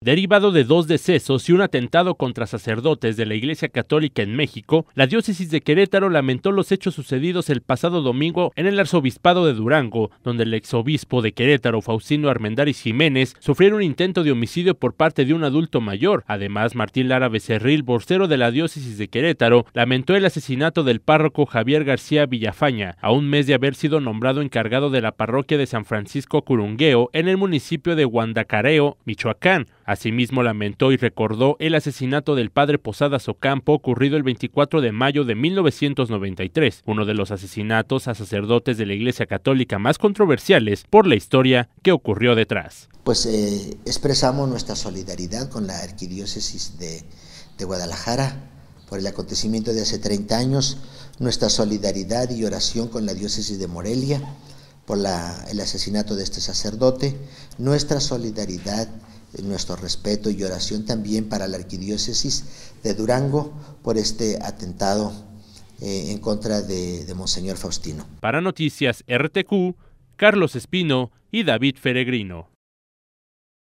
Derivado de dos decesos y un atentado contra sacerdotes de la Iglesia Católica en México, la diócesis de Querétaro lamentó los hechos sucedidos el pasado domingo en el arzobispado de Durango, donde el exobispo de Querétaro, Faustino Armendáriz Jiménez, sufrió un intento de homicidio por parte de un adulto mayor. Además, Martín Lara Becerril, borcero de la diócesis de Querétaro, lamentó el asesinato del párroco Javier García Villafaña, a un mes de haber sido nombrado encargado de la parroquia de San Francisco Curungueo en el municipio de Guandacareo, Michoacán Asimismo, lamentó y recordó el asesinato del padre Posadas Ocampo ocurrido el 24 de mayo de 1993, uno de los asesinatos a sacerdotes de la Iglesia Católica más controversiales por la historia que ocurrió detrás. Pues eh, expresamos nuestra solidaridad con la Arquidiócesis de, Guadalajara por el acontecimiento de hace 30 años, nuestra solidaridad y oración con la diócesis de Morelia por el asesinato de este sacerdote, nuestra solidaridad nuestro respeto y oración también para la arquidiócesis de Durango por este atentado eh, en contra de, de Monseñor Faustino. Para Noticias RTQ, Carlos Espino y David Feregrino.